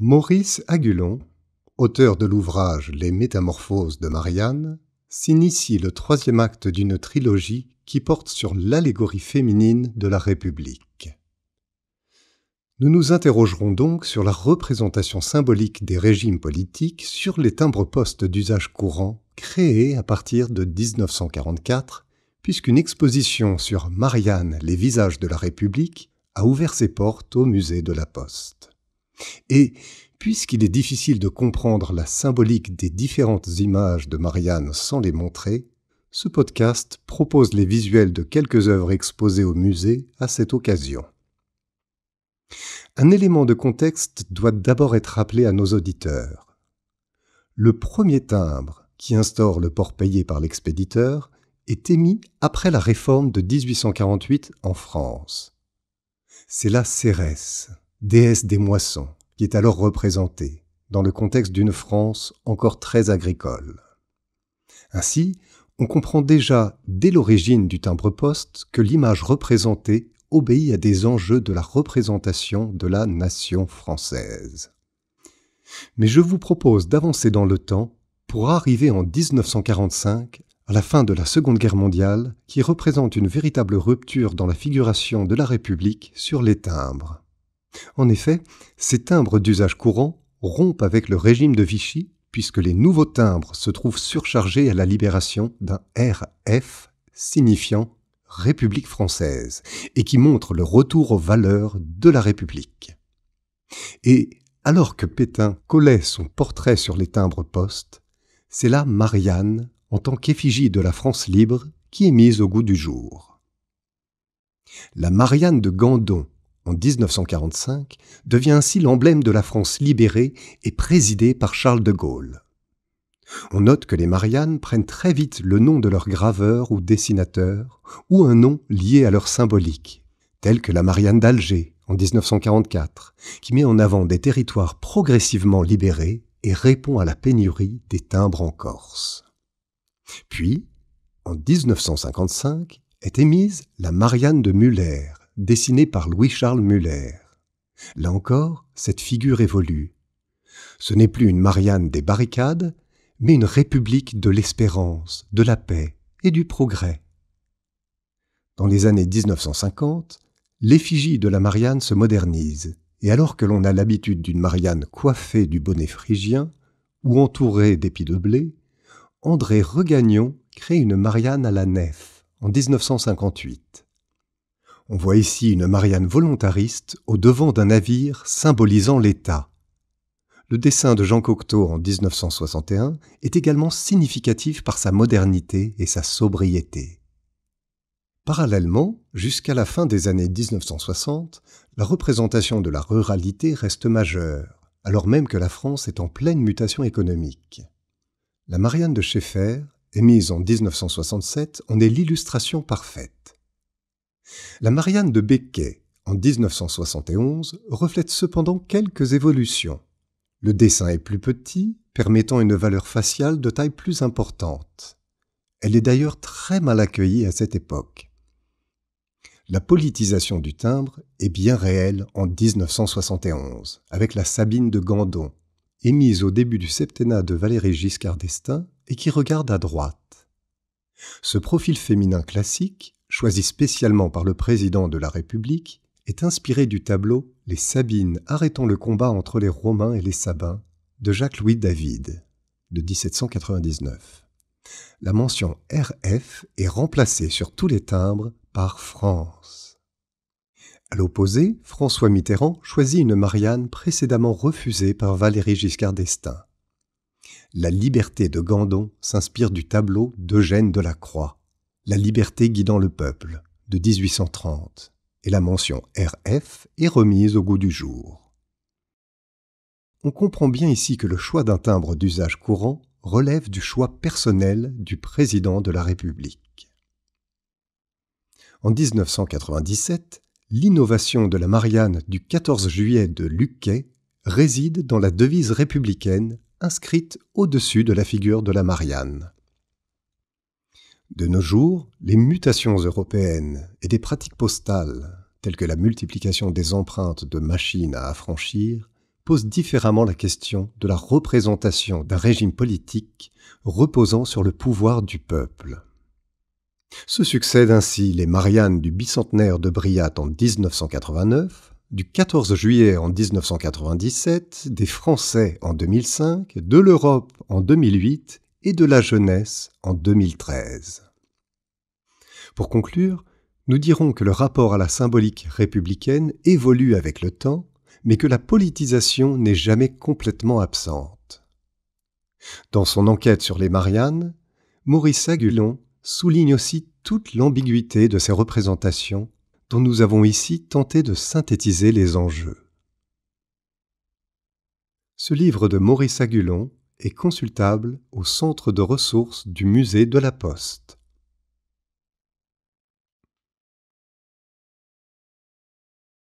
Maurice Agulon, auteur de l'ouvrage Les Métamorphoses de Marianne, s'initie le troisième acte d'une trilogie qui porte sur l'allégorie féminine de la République. Nous nous interrogerons donc sur la représentation symbolique des régimes politiques sur les timbres-postes d'usage courant créés à partir de 1944, puisqu'une exposition sur Marianne, les visages de la République, a ouvert ses portes au musée de la Poste. Et puisqu'il est difficile de comprendre la symbolique des différentes images de Marianne sans les montrer, ce podcast propose les visuels de quelques œuvres exposées au musée à cette occasion. Un élément de contexte doit d'abord être rappelé à nos auditeurs. Le premier timbre, qui instaure le port payé par l'expéditeur, est émis après la réforme de 1848 en France. C'est la Cérès déesse des moissons, qui est alors représentée, dans le contexte d'une France encore très agricole. Ainsi, on comprend déjà, dès l'origine du timbre-poste, que l'image représentée obéit à des enjeux de la représentation de la nation française. Mais je vous propose d'avancer dans le temps pour arriver en 1945 à la fin de la Seconde Guerre mondiale, qui représente une véritable rupture dans la figuration de la République sur les timbres. En effet, ces timbres d'usage courant rompent avec le régime de Vichy puisque les nouveaux timbres se trouvent surchargés à la libération d'un RF signifiant République française et qui montre le retour aux valeurs de la République. Et alors que Pétain collait son portrait sur les timbres postes, c'est la Marianne, en tant qu'effigie de la France libre, qui est mise au goût du jour. La Marianne de Gandon en 1945, devient ainsi l'emblème de la France libérée et présidée par Charles de Gaulle. On note que les Mariannes prennent très vite le nom de leur graveur ou dessinateur, ou un nom lié à leur symbolique, tel que la Marianne d'Alger en 1944, qui met en avant des territoires progressivement libérés et répond à la pénurie des timbres en Corse. Puis, en 1955, est émise la Marianne de Muller, dessinée par Louis-Charles Muller. Là encore, cette figure évolue. Ce n'est plus une Marianne des barricades, mais une république de l'espérance, de la paix et du progrès. Dans les années 1950, l'effigie de la Marianne se modernise, et alors que l'on a l'habitude d'une Marianne coiffée du bonnet phrygien ou entourée d'épis de blé, André Regagnon crée une Marianne à la nef en 1958. On voit ici une Marianne volontariste au devant d'un navire symbolisant l'État. Le dessin de Jean Cocteau en 1961 est également significatif par sa modernité et sa sobriété. Parallèlement, jusqu'à la fin des années 1960, la représentation de la ruralité reste majeure, alors même que la France est en pleine mutation économique. La Marianne de Schaeffer, émise en 1967, en est l'illustration parfaite. La Marianne de Becquet, en 1971, reflète cependant quelques évolutions. Le dessin est plus petit, permettant une valeur faciale de taille plus importante. Elle est d'ailleurs très mal accueillie à cette époque. La politisation du timbre est bien réelle en 1971, avec la Sabine de Gandon, émise au début du septennat de Valéry Giscard d'Estaing et qui regarde à droite. Ce profil féminin classique choisi spécialement par le président de la République, est inspiré du tableau Les Sabines arrêtant le combat entre les Romains et les Sabins de Jacques-Louis David de 1799. La mention RF est remplacée sur tous les timbres par France. À l'opposé, François Mitterrand choisit une Marianne précédemment refusée par Valéry Giscard d'Estaing. La liberté de Gandon s'inspire du tableau d'Eugène Delacroix. La liberté guidant le peuple de 1830 et la mention RF est remise au goût du jour. On comprend bien ici que le choix d'un timbre d'usage courant relève du choix personnel du président de la République. En 1997, l'innovation de la Marianne du 14 juillet de Luquet réside dans la devise républicaine inscrite au-dessus de la figure de la Marianne. De nos jours, les mutations européennes et des pratiques postales, telles que la multiplication des empreintes de machines à affranchir, posent différemment la question de la représentation d'un régime politique reposant sur le pouvoir du peuple. Se succèdent ainsi les Mariannes du bicentenaire de Briat en 1989, du 14 juillet en 1997, des Français en 2005, de l'Europe en 2008 et de la jeunesse en 2013. Pour conclure, nous dirons que le rapport à la symbolique républicaine évolue avec le temps, mais que la politisation n'est jamais complètement absente. Dans son enquête sur les Mariannes, Maurice Agulon souligne aussi toute l'ambiguïté de ces représentations dont nous avons ici tenté de synthétiser les enjeux. Ce livre de Maurice Agulon est consultable au centre de ressources du musée de la Poste.